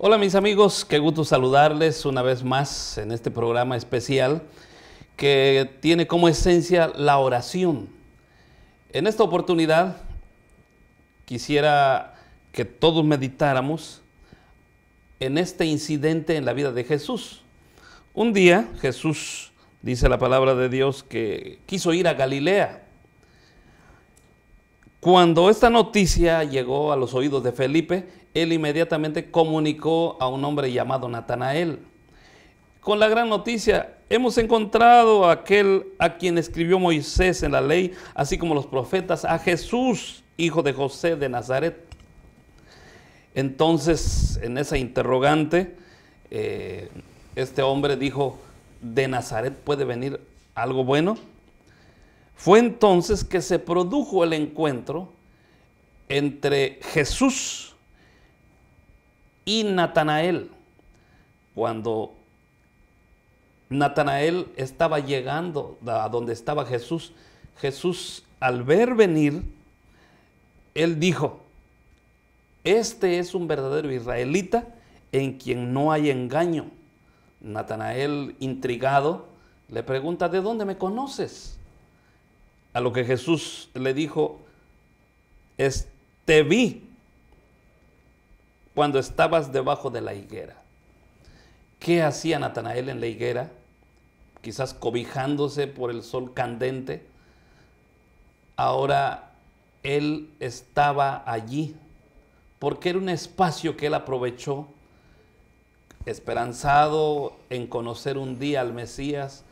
Hola mis amigos, qué gusto saludarles una vez más en este programa especial que tiene como esencia la oración. En esta oportunidad quisiera que todos meditáramos en este incidente en la vida de Jesús. Un día Jesús, dice la palabra de Dios, que quiso ir a Galilea. Cuando esta noticia llegó a los oídos de Felipe, él inmediatamente comunicó a un hombre llamado Natanael. Con la gran noticia, hemos encontrado a aquel a quien escribió Moisés en la ley, así como los profetas, a Jesús, hijo de José de Nazaret. Entonces, en esa interrogante, eh, este hombre dijo, ¿de Nazaret puede venir algo bueno? Fue entonces que se produjo el encuentro entre Jesús y Natanael. Cuando Natanael estaba llegando a donde estaba Jesús, Jesús al ver venir, él dijo, este es un verdadero israelita en quien no hay engaño. Natanael, intrigado, le pregunta, ¿de dónde me conoces? A lo que Jesús le dijo, te vi cuando estabas debajo de la higuera. ¿Qué hacía Natanael en la higuera? Quizás cobijándose por el sol candente. Ahora él estaba allí porque era un espacio que él aprovechó, esperanzado en conocer un día al Mesías,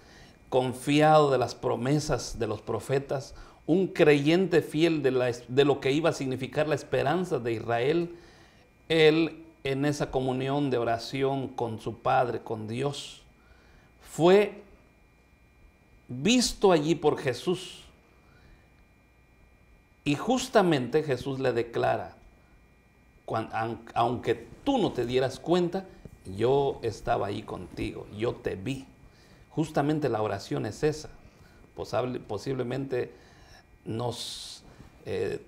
confiado de las promesas de los profetas, un creyente fiel de, de lo que iba a significar la esperanza de Israel él en esa comunión de oración con su Padre, con Dios, fue visto allí por Jesús. Y justamente Jesús le declara, aunque tú no te dieras cuenta, yo estaba ahí contigo, yo te vi. Justamente la oración es esa. posiblemente nos eh,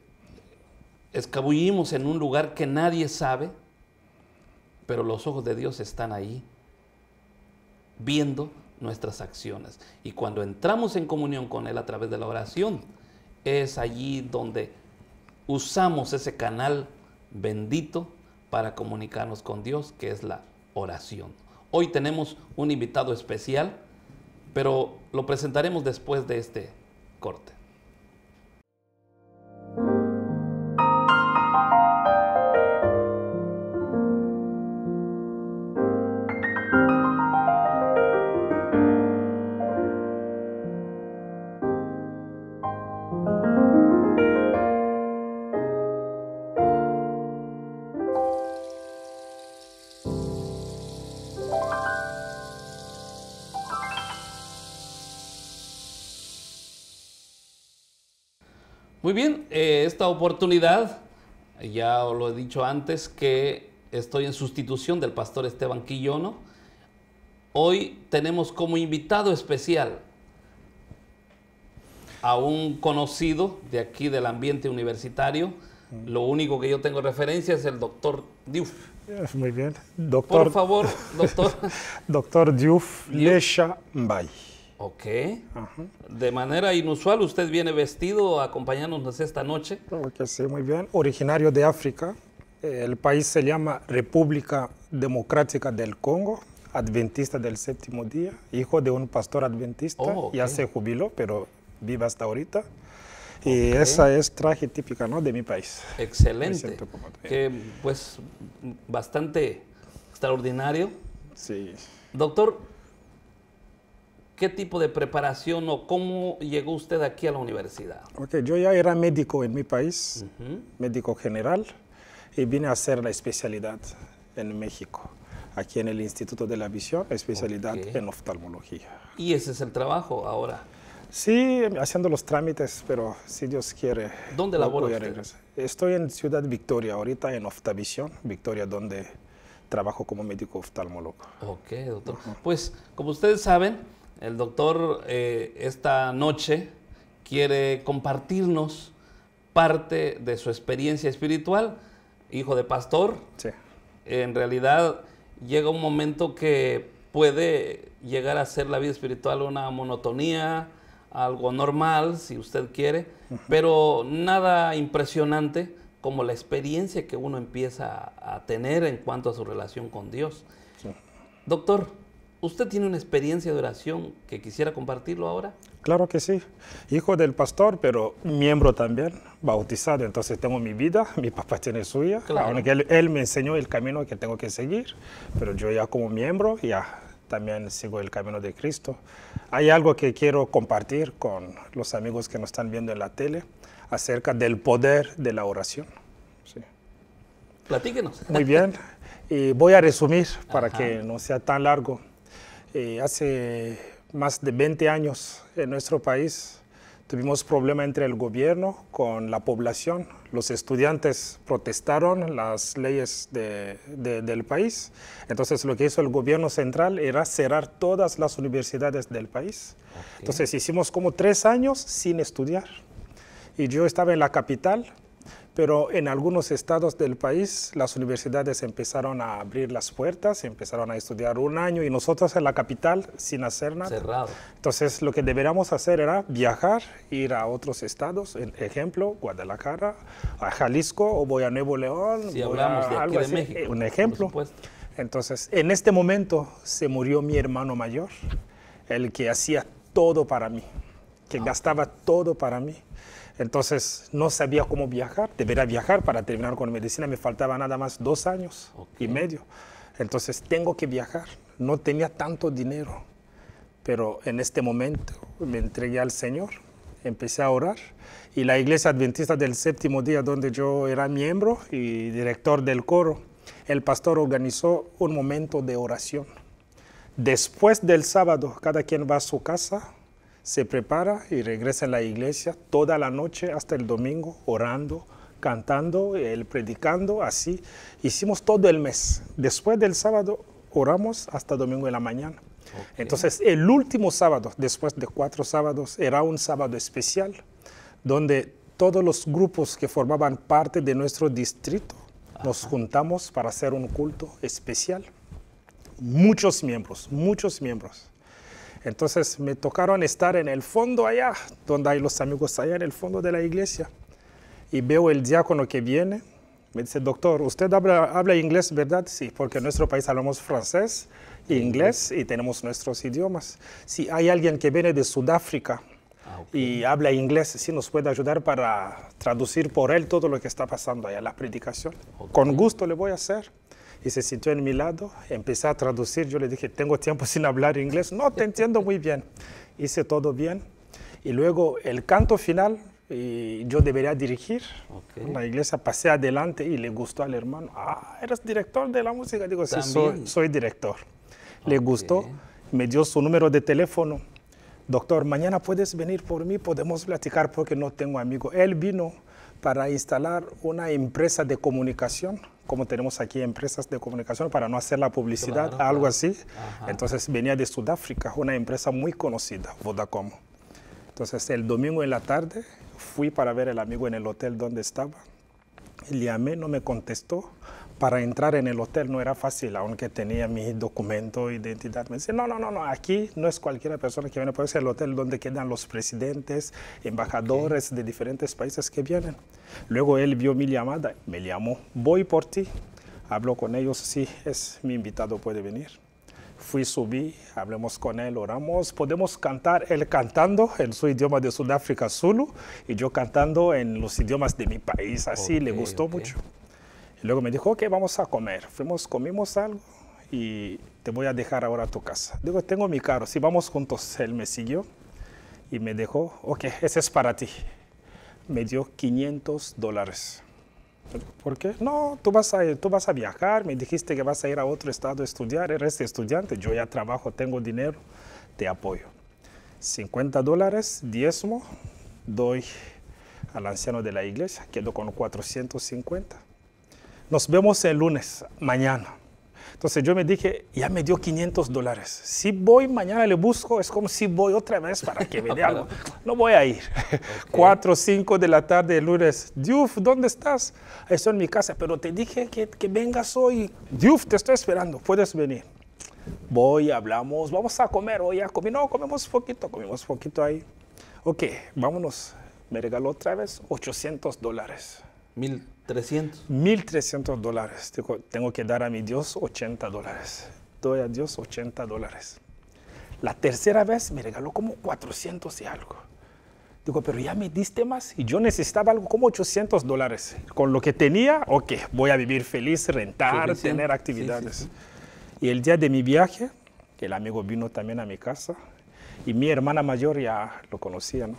escabullimos en un lugar que nadie sabe, pero los ojos de Dios están ahí, viendo nuestras acciones. Y cuando entramos en comunión con Él a través de la oración, es allí donde usamos ese canal bendito para comunicarnos con Dios, que es la oración. Hoy tenemos un invitado especial, pero lo presentaremos después de este corte. Muy bien, eh, esta oportunidad, ya lo he dicho antes, que estoy en sustitución del pastor Esteban Quillono. Hoy tenemos como invitado especial a un conocido de aquí del ambiente universitario. Mm. Lo único que yo tengo referencia es el doctor Diouf. Muy bien. Doctor, Por favor, doctor. doctor Diouf, Lesha Ok. De manera inusual, usted viene vestido acompañándonos esta noche. sí, muy bien. Originario de África. El país se llama República Democrática del Congo, adventista del séptimo día, hijo de un pastor adventista. Oh, ya se jubiló, pero vive hasta ahorita. Y esa es traje típica ¿no? de mi país. Excelente. Que pues bastante extraordinario. Sí. Doctor, ¿Qué tipo de preparación o cómo llegó usted aquí a la universidad? Ok, yo ya era médico en mi país, médico general, y vine a hacer la especialidad en México, aquí en el Instituto de la Visión, especialidad en oftalmología. ¿Y ese es el trabajo ahora? Sí, haciendo los trámites, pero si Dios quiere. ¿Dónde labora Estoy en Ciudad Victoria, ahorita en Oftavisión, Victoria, donde trabajo como médico oftalmólogo. Ok, doctor. Pues, como ustedes saben, el doctor eh, esta noche quiere compartirnos parte de su experiencia espiritual, hijo de pastor. En realidad llega un momento que puede llegar a ser la vida espiritual una monotonía, algo normal, si usted quiere, pero nada impresionante como la experiencia que uno empieza a tener en cuanto a su relación con Dios. Doctor, ¿Usted tiene una experiencia de oración que quisiera compartirlo ahora? Claro que sí. Hijo del pastor, pero miembro también, bautizado. Entonces tengo mi vida, mi papá tiene suya. Claro. Aunque él, me enseñó el camino que tengo que seguir, pero yo ya como miembro ya también sigo el camino de Cristo. Hay algo que quiero compartir con los amigos que nos están viendo en la tele acerca del poder de la oración. Sí. Platíquenos. Muy bien. Y voy a resumir para que no sea tan largo. Eh, hace más de 20 años en nuestro país tuvimos problemas entre el gobierno con la población. Los estudiantes protestaron las leyes del país. Entonces lo que hizo el gobierno central era cerrar todas las universidades del país. Entonces hicimos como tres años sin estudiar. Y yo estaba en la capital pero en algunos estados del país las universidades empezaron a abrir las puertas, empezaron a estudiar un año y nosotros en la capital sin hacer nada. Cerrado. Entonces lo que deberíamos hacer era viajar, ir a otros estados, ejemplo, Guadalajara, a Jalisco o voy a Nuevo León. Si hablamos de, aquí de México. Un ejemplo. Entonces en este momento se murió mi hermano mayor, el que hacía todo para mí, que ah. gastaba todo para mí entonces no sabía cómo viajar, debería viajar para terminar con medicina, me faltaba nada más dos años y medio. Entonces tengo que viajar, no tenía tanto dinero, pero en este momento me entregué al Señor, empecé a orar y la iglesia adventista del séptimo día donde yo era miembro y director del coro, el pastor organizó un momento de oración. Después del sábado, cada quien va a su casa, se prepara y regresa a la iglesia toda la noche hasta el domingo orando, cantando, predicando, así. Hicimos todo el mes. Después del sábado oramos hasta domingo de la mañana. Entonces, el último sábado, después de cuatro sábados, era un sábado especial, donde todos los grupos que formaban parte de nuestro distrito nos juntamos para hacer un culto especial. Muchos miembros, muchos miembros. Entonces me tocaron estar en el fondo allá, donde hay los amigos allá en el fondo de la iglesia. Y veo el diácono que viene. Me dice, doctor, ¿usted habla, inglés, verdad? Sí, porque en nuestro país hablamos francés, e inglés y tenemos nuestros idiomas. Si hay alguien que viene de Sudáfrica ah, y habla inglés, sí nos puede ayudar para traducir por él todo lo que está pasando allá, la predicación. Con gusto le voy a hacer y se sintió en mi lado, empecé a traducir, yo le dije, tengo tiempo sin hablar inglés, no te entiendo muy bien, hice todo bien. Y luego el canto final, y yo debería dirigir. La iglesia pasé adelante y le gustó al hermano. Ah, eres director de la música. Digo, sí, soy, director. Le gustó, me dio su número de teléfono. Doctor, mañana puedes venir por mí, podemos platicar porque no tengo amigo. Él vino, para instalar una empresa de comunicación, como tenemos aquí empresas de comunicación, para no hacer la publicidad, algo así. Entonces venía de Sudáfrica, una empresa muy conocida, Vodacom. Entonces el domingo en la tarde fui para ver al amigo en el hotel donde estaba. Le llamé, no me contestó para entrar en el hotel no era fácil, aunque tenía mi documento, identidad. Me dice, no, no, no, no, aquí no es cualquier persona que viene, puede ser el hotel donde quedan los presidentes, embajadores de diferentes países que vienen. Luego él vio mi llamada, me llamó, voy por ti. Hablo con ellos, sí, es mi invitado, puede venir. Fui, subí, hablemos con él, oramos, podemos cantar, él cantando en su idioma de Sudáfrica, Zulu, y yo cantando en los idiomas de mi país, así, le gustó mucho luego me dijo, ok, vamos a comer. Fuimos, comimos algo y te voy a dejar ahora a tu casa. Digo, tengo mi carro, si vamos juntos. Él me siguió y me dejó, ok, ese es para ti. Me dio 500 dólares. ¿Por qué? No, tú vas, a, tú vas a viajar, me dijiste que vas a ir a otro estado a estudiar, eres estudiante, yo ya trabajo, tengo dinero, te apoyo. 50 dólares, diezmo, doy al anciano de la iglesia, quedo con 450 nos vemos el lunes, mañana. Entonces yo me dije, ya me dio 500 dólares. Si voy mañana le busco, es como si voy otra vez para que me dé algo. No voy a ir. Cuatro 4, 5 de la tarde el lunes. Diuf, ¿dónde estás? Estoy en mi casa, pero te dije que, que vengas hoy. Diuf, te estoy esperando, puedes venir. Voy, hablamos, vamos a comer, hoy a comer. No, comemos poquito, comemos poquito ahí. Ok, vámonos. Me regaló otra vez 800 dólares. 1300. 1300 dólares. Tengo que dar a mi Dios 80 dólares. Doy a Dios 80 dólares. La tercera vez me regaló como 400 y algo. Digo, pero ya me diste más y yo necesitaba algo como 800 dólares. Con lo que tenía, ok, voy a vivir feliz, rentar, tener actividades. Y el día de mi viaje, el amigo vino también a mi casa y mi hermana mayor ya lo conocía, ¿no?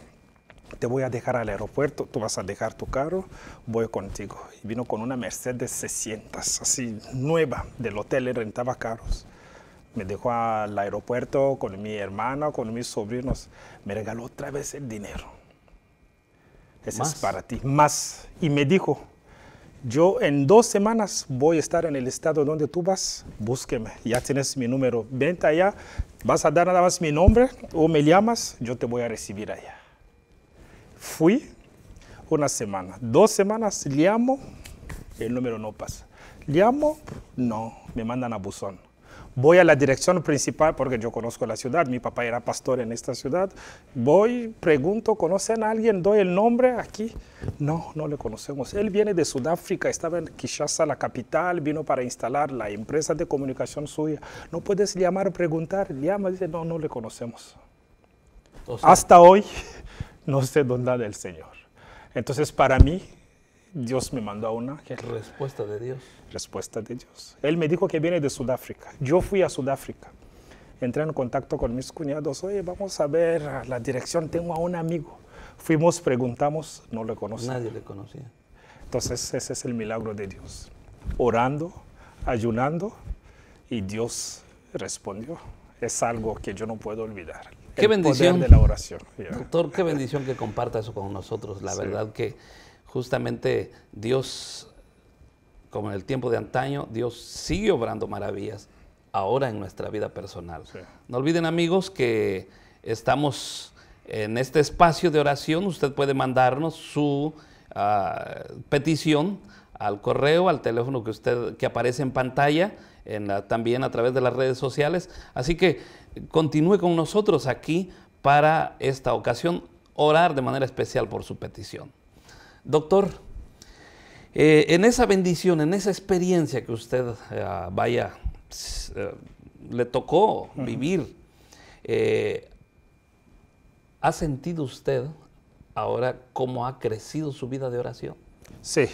te voy a dejar al aeropuerto, tú vas a dejar tu carro, voy contigo. Y vino con una Mercedes 600, así nueva, del hotel, le rentaba carros. Me dejó al aeropuerto con mi hermana, con mis sobrinos. Me regaló otra vez el dinero. Ese es para ti, más. Y me dijo, yo en dos semanas voy a estar en el estado donde tú vas, búsqueme, ya tienes mi número, vente allá, vas a dar nada más mi nombre o me llamas, yo te voy a recibir allá. Fui una semana, dos semanas, llamo, el número no pasa. Llamo, no, me mandan a buzón. Voy a la dirección principal porque yo conozco la ciudad, mi papá era pastor en esta ciudad. Voy, pregunto, ¿conocen a alguien? Doy el nombre aquí. No, no le conocemos. Él viene de Sudáfrica, estaba en Kishasa, la capital, vino para instalar la empresa de comunicación suya. No puedes llamar, preguntar, llama, dice, no, no le conocemos. Hasta hoy no sé dónde el Señor. Entonces, para mí, Dios me mandó a un ángel. Respuesta de Dios. Respuesta de Dios. Él me dijo que viene de Sudáfrica. Yo fui a Sudáfrica. Entré en contacto con mis cuñados. Oye, vamos a ver la dirección. Tengo a un amigo. Fuimos, preguntamos, no lo conocía. Nadie le conocía. Entonces, ese es el milagro de Dios. Orando, ayunando, y Dios respondió. Es algo que yo no puedo olvidar qué bendición, de la oración. Doctor, qué bendición que comparta eso con nosotros. La verdad que justamente Dios, como en el tiempo de antaño, Dios sigue obrando maravillas ahora en nuestra vida personal. No olviden amigos que estamos en este espacio de oración. Usted puede mandarnos su ah, petición al correo, al teléfono que usted que aparece en pantalla también a través de las redes sociales. Así que continúe con nosotros aquí para esta ocasión orar de manera especial por su petición. Doctor, eh, en esa bendición, en esa experiencia que usted eh, vaya, eh, le tocó vivir, ¿ha sentido usted ahora cómo ha crecido su vida de oración? Sí,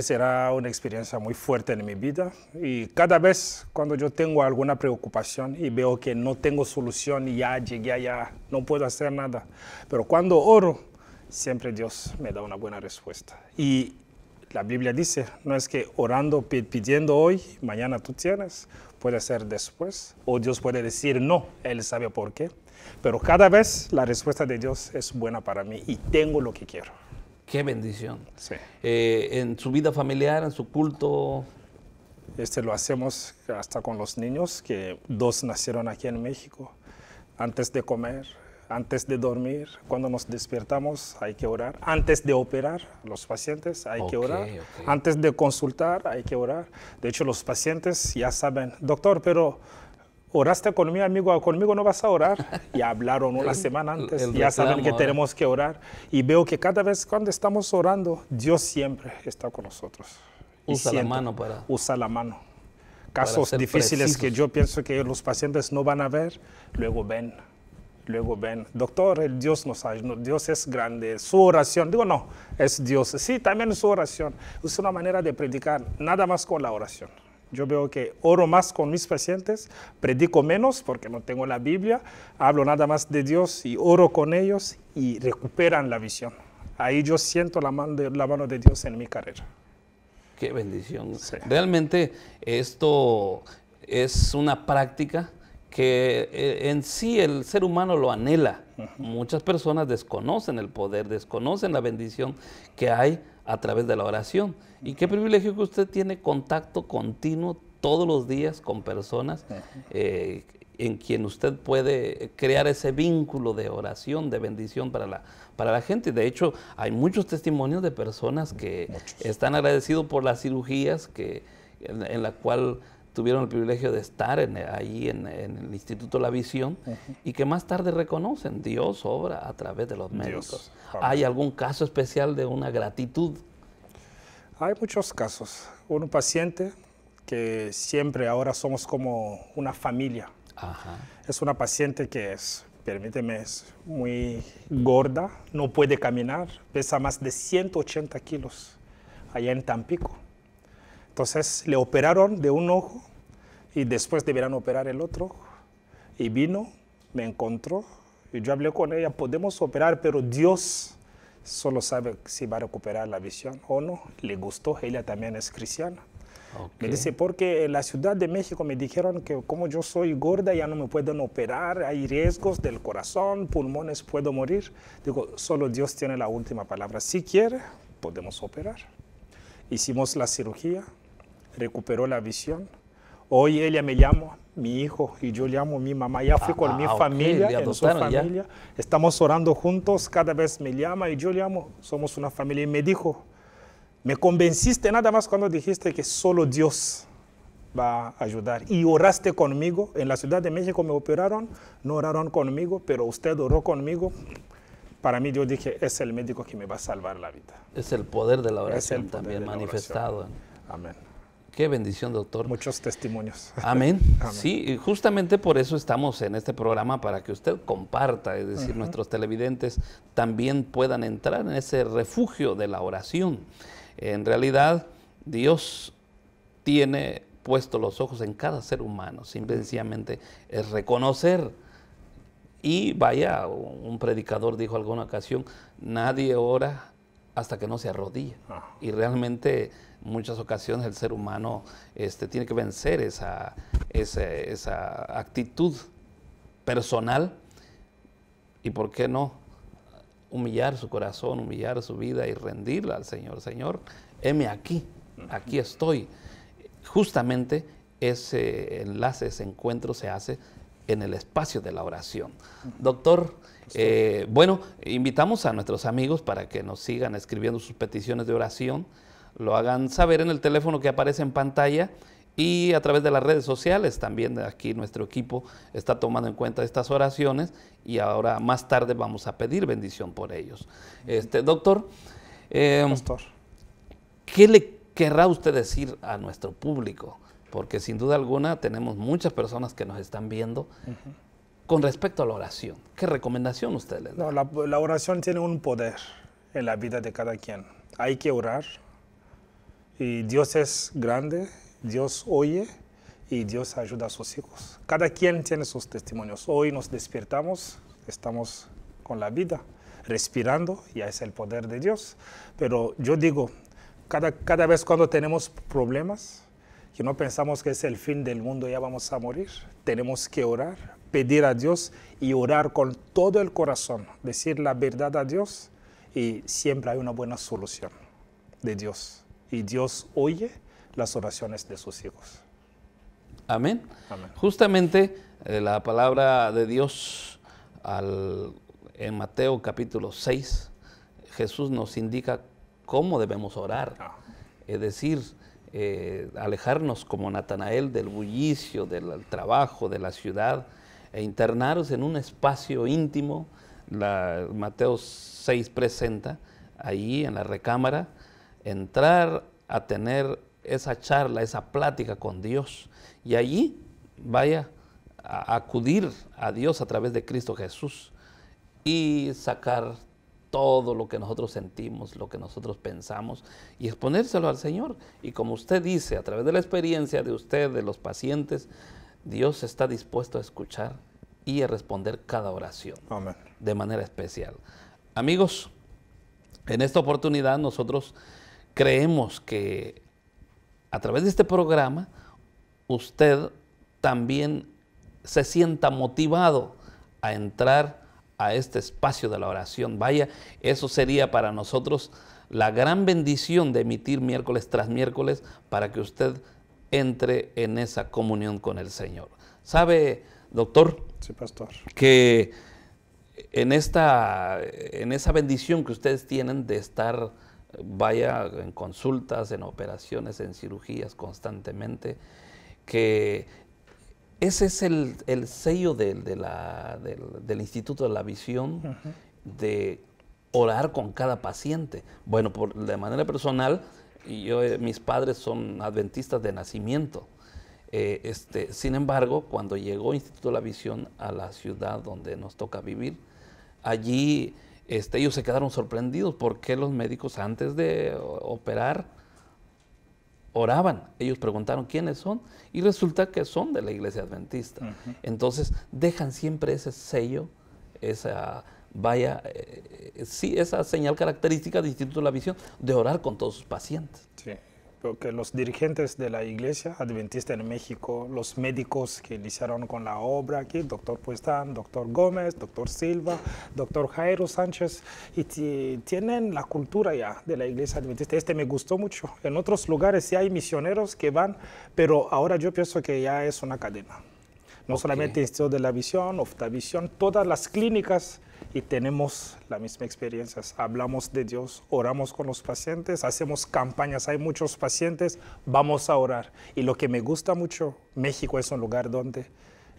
será una experiencia muy fuerte en mi vida y cada vez cuando yo tengo alguna preocupación y veo que no tengo solución y ya llegué allá, no puedo hacer nada, pero cuando oro, siempre Dios me da una buena respuesta. Y la Biblia dice, no es que orando, pidiendo hoy, mañana tú tienes, puede ser después, o Dios puede decir no, Él sabe por qué, pero cada vez la respuesta de Dios es buena para mí y tengo lo que quiero. Qué bendición. Sí. Eh, en su vida familiar, en su culto. Este lo hacemos hasta con los niños, que dos nacieron aquí en México. Antes de comer, antes de dormir, cuando nos despertamos hay que orar. Antes de operar los pacientes hay que orar. Antes de consultar hay que orar. De hecho, los pacientes ya saben, doctor, pero Oraste conmigo, amigo, conmigo no vas a orar. Ya hablaron una semana antes, ya saben que ¿eh? tenemos que orar. Y veo que cada vez cuando estamos orando, Dios siempre está con nosotros. Usa la mano para... Usa la mano. Casos difíciles que yo pienso que los pacientes no van a ver, luego ven luego ven, doctor, Dios nos Dios es grande, su oración, digo no, es Dios, sí, también su oración, es una manera de predicar, nada más con la oración. Yo veo que oro más con mis pacientes, predico menos porque no tengo la Biblia, hablo nada más de Dios y oro con ellos y recuperan la visión. Ahí yo siento la mano de, Dios en mi carrera. Qué bendición. Realmente esto es una práctica que eh, en sí el ser humano lo anhela. Muchas personas desconocen el poder, desconocen la bendición que hay a través de la oración. Y qué privilegio que usted tiene contacto continuo todos los días con personas eh, en quien usted puede crear ese vínculo de oración, de bendición para la, para la gente. De hecho, hay muchos testimonios de personas que están agradecidos por las cirugías que, en, en la cual tuvieron el privilegio de estar ahí en, el Instituto La Visión y que más tarde reconocen, Dios obra a través de los médicos. ¿Hay algún caso especial de una gratitud? Hay muchos casos. Un paciente que siempre ahora somos como una familia. Es una paciente que es, permíteme, es muy gorda, no puede caminar, pesa más de 180 kilos allá en Tampico entonces le operaron de un ojo y después deberán operar el otro. Y vino, me encontró y yo hablé con ella, podemos operar, pero Dios solo sabe si va a recuperar la visión o no. Le gustó, ella también es cristiana. Me dice, porque en la Ciudad de México me dijeron que como yo soy gorda ya no me pueden operar, hay riesgos del corazón, pulmones, puedo morir. Digo, solo Dios tiene la última palabra. Si quiere, podemos operar. Hicimos la cirugía, recuperó la visión. Hoy ella me llama, mi hijo, y yo llamo mi mamá. Ya fui ah, con mi ah, familia, en su familia. Estamos orando juntos, cada vez me llama y yo llamo. Somos una familia. Y me dijo, me convenciste nada más cuando dijiste que solo Dios va a ayudar. Y oraste conmigo. En la Ciudad de México me operaron, no oraron conmigo, pero usted oró conmigo. Para mí yo dije, es el médico que me va a salvar la vida. Es el poder de la oración también manifestado. Amén. Qué bendición, doctor. Muchos testimonios. Amén. Sí, Sí, justamente por eso estamos en este programa, para que usted comparta, es decir, nuestros televidentes también puedan entrar en ese refugio de la oración. En realidad, Dios tiene puestos los ojos en cada ser humano, simplemente es reconocer. Y vaya, un predicador dijo alguna ocasión, nadie ora hasta que no se arrodilla. Ah. Y realmente muchas ocasiones el ser humano este, tiene que vencer esa, esa, actitud personal y, ¿por qué no? Humillar su corazón, humillar su vida y rendirla al Señor. Señor, heme aquí, aquí estoy. Justamente ese enlace, ese encuentro se hace en el espacio de la oración. Doctor, eh, bueno, invitamos a nuestros amigos para que nos sigan escribiendo sus peticiones de oración lo hagan saber en el teléfono que aparece en pantalla y a través de las redes sociales también. Aquí nuestro equipo está tomando en cuenta estas oraciones y ahora más tarde vamos a pedir bendición por ellos. Este, doctor, em, ¿qué le querrá usted decir a nuestro público? Porque sin duda alguna tenemos muchas personas que nos están viendo. Con respecto a la oración, ¿qué recomendación usted le da? la, la oración tiene un poder en la vida de cada quien. Hay que orar, y Dios es grande, Dios oye y Dios ayuda a sus hijos. Cada quien tiene sus testimonios. Hoy nos despertamos, estamos con la vida, respirando, ya es el poder de Dios. Pero yo digo, cada, cada vez cuando tenemos problemas, que no pensamos que es el fin del mundo, ya vamos a morir, tenemos que orar, pedir a Dios y orar con todo el corazón, decir la verdad a Dios y siempre hay una buena solución de Dios y Dios oye las oraciones de sus hijos. Amén. Justamente eh, la palabra de Dios en Mateo capítulo 6, Jesús nos indica cómo debemos orar. Ah. Es decir, eh, alejarnos como Natanael del bullicio, del trabajo, de la ciudad, e internarnos en un espacio íntimo. Mateo 6 presenta ahí en la recámara entrar a tener esa charla, esa plática con Dios. Y allí vaya a acudir a Dios a través de Cristo Jesús y sacar todo lo que nosotros sentimos, lo que nosotros pensamos y exponérselo al Señor. Y como usted dice, a través de la experiencia de usted, de los pacientes, Dios está dispuesto a escuchar y a responder cada oración Amén. de manera especial. Amigos, en esta oportunidad nosotros creemos que a través de este programa usted también se sienta motivado a entrar a este espacio de la oración. Vaya, eso sería para nosotros la gran bendición de emitir miércoles tras miércoles para que usted entre en esa comunión con el Señor. ¿Sabe, doctor? Sí, pastor. Que en, esta, en esa bendición que ustedes tienen de estar vaya en consultas, en operaciones, en cirugías constantemente, que ese es el, sello de, del, Instituto de la Visión, de orar con cada paciente. Bueno, por, de manera personal, yo, eh, mis padres son adventistas de nacimiento. Eh, este, sin embargo, cuando llegó Instituto de la Visión a la ciudad donde nos toca vivir, allí este, ellos se quedaron sorprendidos porque los médicos antes de operar oraban. Ellos preguntaron quiénes son y resulta que son de la iglesia adventista. Entonces dejan siempre ese sello, esa vaya, eh, esa señal característica del Instituto de la Visión de orar con todos sus pacientes. Sí que los dirigentes de la Iglesia Adventista en México, los médicos que iniciaron con la obra aquí, doctor Puestán, doctor Gómez, doctor Silva, doctor Jairo Sánchez, y tienen la cultura ya de la Iglesia Adventista. Este me gustó mucho. En otros lugares sí hay misioneros que van, pero ahora yo pienso que ya es una cadena. No solamente el Instituto de la Visión, Oftavisión, todas las clínicas y tenemos la misma experiencia. Hablamos de Dios, oramos con los pacientes, hacemos campañas, hay muchos pacientes, vamos a orar. Y lo que me gusta mucho, México es un lugar donde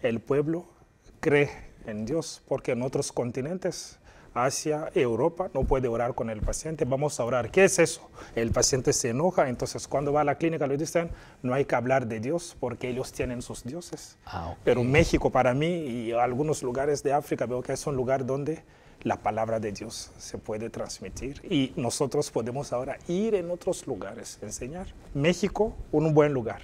el pueblo cree en Dios, porque en otros continentes hacia Europa, no puede orar con el paciente, vamos a orar. ¿Qué es eso? El paciente se enoja, entonces cuando va a la clínica le dicen, no hay que hablar de Dios porque ellos tienen sus dioses. Ah, Pero México para mí y algunos lugares de África veo que es un lugar donde la palabra de Dios se puede transmitir y nosotros podemos ahora ir en otros lugares, enseñar. México, un buen lugar,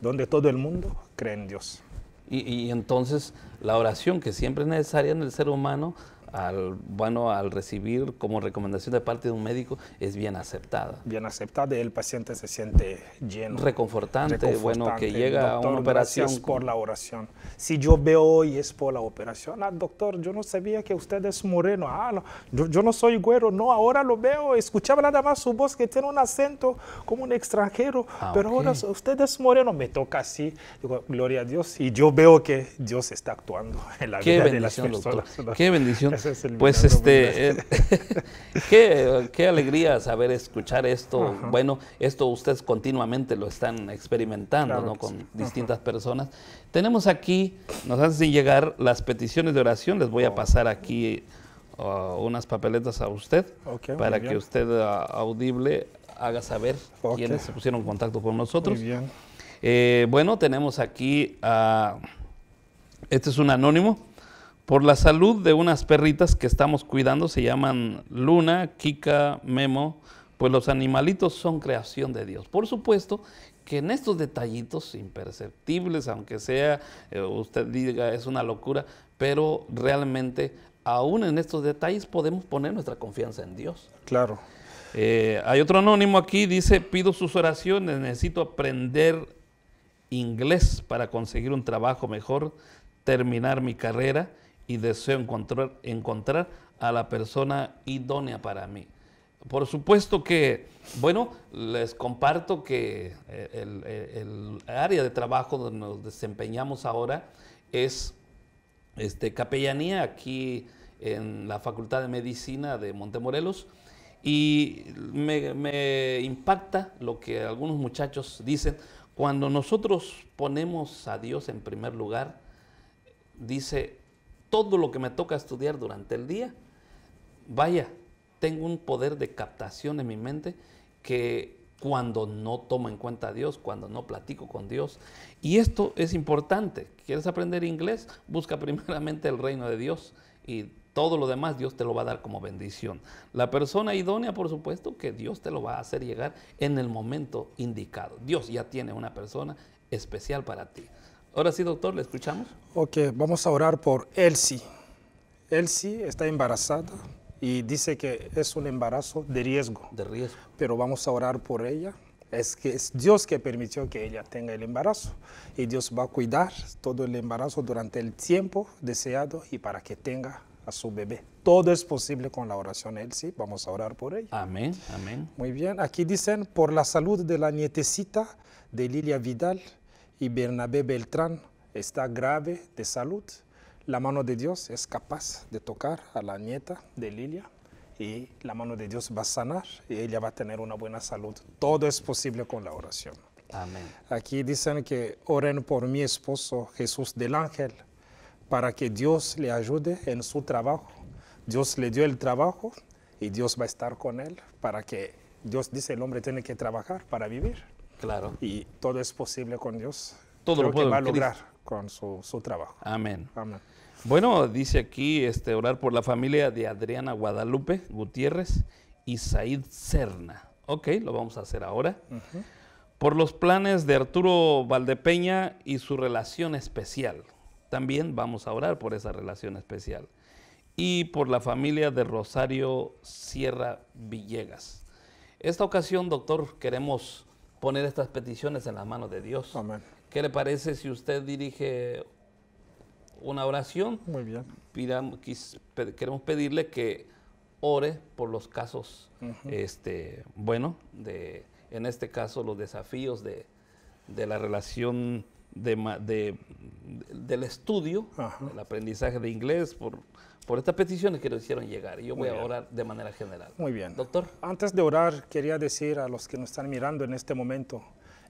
donde todo el mundo cree en Dios. Y, y entonces la oración que siempre es necesaria en el ser humano bueno, al recibir como recomendación de parte de un médico es bien aceptada. Bien aceptada y el paciente se siente lleno. Reconfortante, bueno, que llega a una operación. por la oración. Si yo veo hoy es por la operación. Ah, doctor, yo no sabía que usted es moreno. Ah, yo, no soy güero. No, ahora lo veo. Escuchaba nada más su voz que tiene un acento como un extranjero. Ah, pero ahora usted es moreno. Me toca así. Digo, gloria a Dios. Y yo veo que Dios está actuando en la vida de las personas. Doctor. Qué bendición. pues este, eh, qué, alegría saber escuchar esto. Bueno, esto ustedes continuamente lo están experimentando ¿no? con distintas personas. Tenemos aquí, nos hacen llegar las peticiones de oración. Les voy a oh. pasar aquí uh, unas papeletas a usted para que usted uh, audible haga saber quiénes se pusieron en contacto con nosotros. Muy bien. Eh, bueno, tenemos aquí a... este es un anónimo por la salud de unas perritas que estamos cuidando, se llaman Luna, Kika, Memo, pues los animalitos son creación de Dios. Por supuesto que en estos detallitos imperceptibles, aunque sea, eh, usted diga es una locura, pero realmente aún en estos detalles podemos poner nuestra confianza en Dios. Claro. Eh, hay otro anónimo aquí, dice, pido sus oraciones, necesito aprender inglés para conseguir un trabajo mejor, terminar mi carrera y deseo encontrar, encontrar a la persona idónea para mí. Por supuesto que, bueno, les comparto que eh, eh, el, área de trabajo donde nos desempeñamos ahora es este, capellanía aquí en la Facultad de Medicina de Montemorelos y me impacta lo que algunos muchachos dicen. Cuando nosotros ponemos a Dios en primer lugar, dice, todo lo que me toca estudiar durante el día, vaya, tengo un poder de captación en mi mente que cuando no tomo en cuenta a Dios, cuando no platico con Dios. Y esto es importante. ¿Quieres aprender inglés? Busca primeramente el reino de Dios y todo lo demás Dios te lo va a dar como bendición. La persona idónea, por supuesto, que Dios te lo va a hacer llegar en el momento indicado. Dios ya tiene una persona especial para ti. Ahora sí, doctor, le escuchamos. Ok, vamos a orar por Elsie. Elsie está embarazada y dice que es un embarazo de riesgo. De riesgo. Pero vamos a orar por ella. Es que es Dios que permitió que ella tenga el embarazo y Dios va a cuidar todo el embarazo durante el tiempo deseado y para que tenga a su bebé. Todo es posible con la oración, Elsie. vamos a orar por ella. Amén, amén. Muy bien. Aquí dicen, por la salud de la nietecita de Lilia Vidal, y Bernabé Beltrán está grave de salud, la mano de Dios es capaz de tocar a la nieta de Lilia y la mano de Dios va a sanar y ella va a tener una buena salud. Todo es posible con la oración. Aquí dicen que oren por mi esposo Jesús del Ángel para que Dios le ayude en su trabajo. Dios le dio el trabajo y Dios va a estar con él para que Dios dice el hombre tiene que trabajar para vivir. Claro. Y todo es posible con Dios. Todo lo puedo, va a lograr con su, trabajo. Amén. Bueno, dice aquí este, orar por la familia de Adriana Guadalupe Gutiérrez y Said Cerna. Ok, lo vamos a hacer ahora. Por los planes de Arturo Valdepeña y su relación especial. También vamos a orar por esa relación especial. Y por la familia de Rosario Sierra Villegas. Esta ocasión, doctor, queremos poner estas peticiones en las manos de Dios. Amén. ¿Qué le parece si usted dirige una oración? Muy bien. queremos pedirle que ore por los casos, este, bueno, de, en este caso los desafíos de, de la relación de, del estudio, el aprendizaje de inglés, por, por estas peticiones que nos hicieron llegar. Y Yo voy a orar de manera general. Muy bien. Doctor. Antes de orar, quería decir a los que nos están mirando en este momento,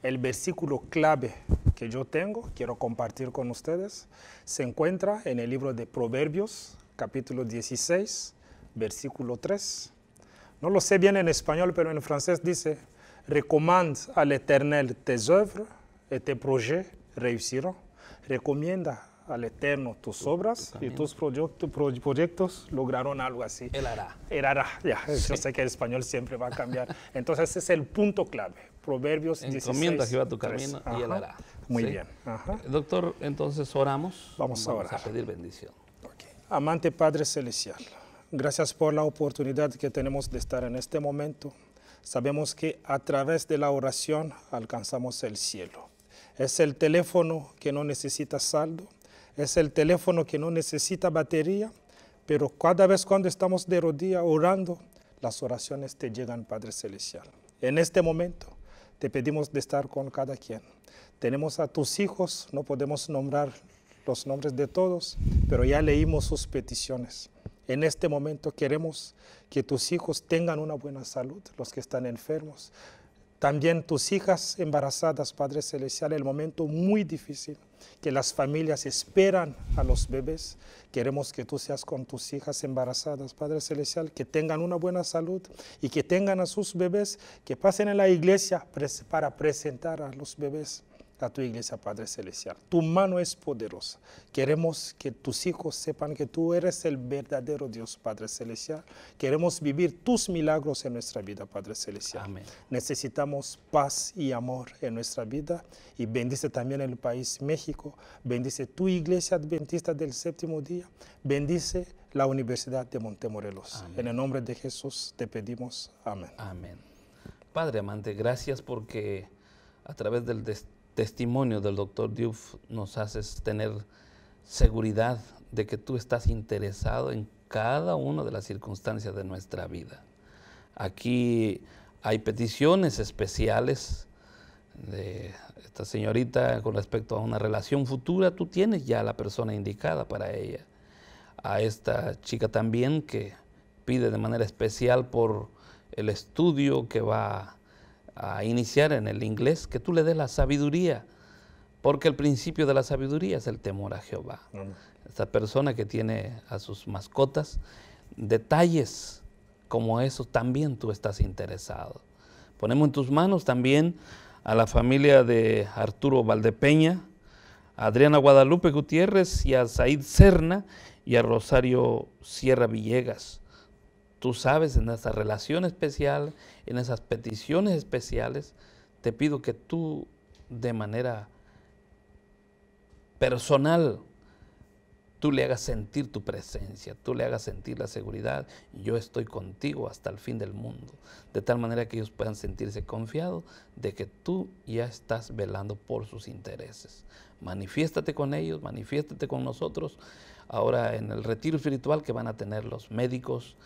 el versículo clave que yo tengo, quiero compartir con ustedes, se encuentra en el libro de Proverbios, capítulo 16, versículo 3. No lo sé bien en español, pero en francés dice, recommande al l'Éternel tes œuvres et tes projets réussiront recomienda al Eterno tus obras y tus proyectos, proyectos lograron algo así. Él hará. Él hará, ya. Yo sé que el español siempre va a cambiar. Entonces, ese es el punto clave. Proverbios Recomienda que Encomienda tu camino y él hará. Muy bien. Eh, doctor, entonces oramos. Vamos, a orar. Vamos a pedir bendición. Amante Padre Celestial, gracias por la oportunidad que tenemos de estar en este momento. Sabemos que a través de la oración alcanzamos el cielo. Es el teléfono que no necesita saldo, es el teléfono que no necesita batería, pero cada vez cuando estamos de rodilla orando, las oraciones te llegan, Padre Celestial. En este momento te pedimos de estar con cada quien. Tenemos a tus hijos, no podemos nombrar los nombres de todos, pero ya leímos sus peticiones. En este momento queremos que tus hijos tengan una buena salud, los que están enfermos, también tus hijas embarazadas, Padre Celestial, el momento muy difícil que las familias esperan a los bebés. Queremos que tú seas con tus hijas embarazadas, Padre Celestial, que tengan una buena salud y que tengan a sus bebés, que pasen en la iglesia para presentar a los bebés a tu iglesia, Padre Celestial. Tu mano es poderosa. Queremos que tus hijos sepan que tú eres el verdadero Dios, Padre Celestial. Queremos vivir tus milagros en nuestra vida, Padre Celestial. Amén. Necesitamos paz y amor en nuestra vida. Y bendice también el país México. Bendice tu iglesia adventista del séptimo día. Bendice la Universidad de Montemorelos. En el nombre de Jesús te pedimos. Amén. Amén. Padre amante, gracias porque a través del destino testimonio del doctor Diouf nos hace tener seguridad de que tú estás interesado en cada una de las circunstancias de nuestra vida. Aquí hay peticiones especiales de esta señorita con respecto a una relación futura, tú tienes ya la persona indicada para ella. A esta chica también que pide de manera especial por el estudio que va a iniciar en el inglés, que tú le des la sabiduría, porque el principio de la sabiduría es el temor a Jehová. Esta persona que tiene a sus mascotas, detalles como eso también tú estás interesado. Ponemos en tus manos también a la familia de Arturo Valdepeña, a Adriana Guadalupe Gutiérrez y a Said Serna y a Rosario Sierra Villegas. Tú sabes en esa relación especial, en esas peticiones especiales, te pido que tú de manera personal, tú le hagas sentir tu presencia, tú le hagas sentir la seguridad, yo estoy contigo hasta el fin del mundo, de tal manera que ellos puedan sentirse confiados de que tú ya estás velando por sus intereses. Manifiéstate con ellos, manifiéstate con nosotros, ahora en el retiro espiritual que van a tener los médicos,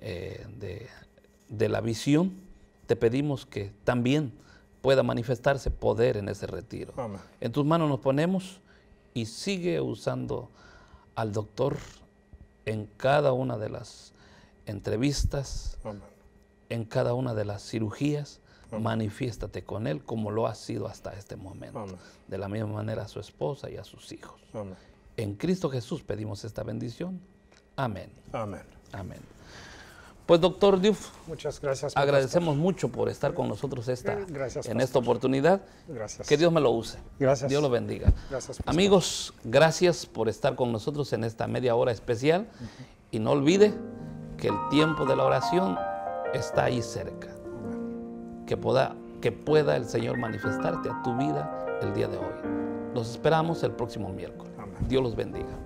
eh, de, la visión, te pedimos que también pueda manifestarse poder en ese retiro. En tus manos nos ponemos y sigue usando al doctor en cada una de las entrevistas, en cada una de las cirugías. Manifiéstate con él como lo ha sido hasta este momento. De la misma manera a su esposa y a sus hijos. En Cristo Jesús pedimos esta bendición. Amén. Amén. Amén. Pues doctor Duf, muchas gracias. Agradecemos mucho por estar con nosotros esta, eh, en esta oportunidad. Que Dios me lo use. Gracias. Dios los bendiga. Amigos, gracias por estar con nosotros en esta media hora especial. Y no olvide que el tiempo de la oración está ahí cerca. Que pueda, que pueda el Señor manifestarte a tu vida el día de hoy. Los esperamos el próximo miércoles. Dios los bendiga.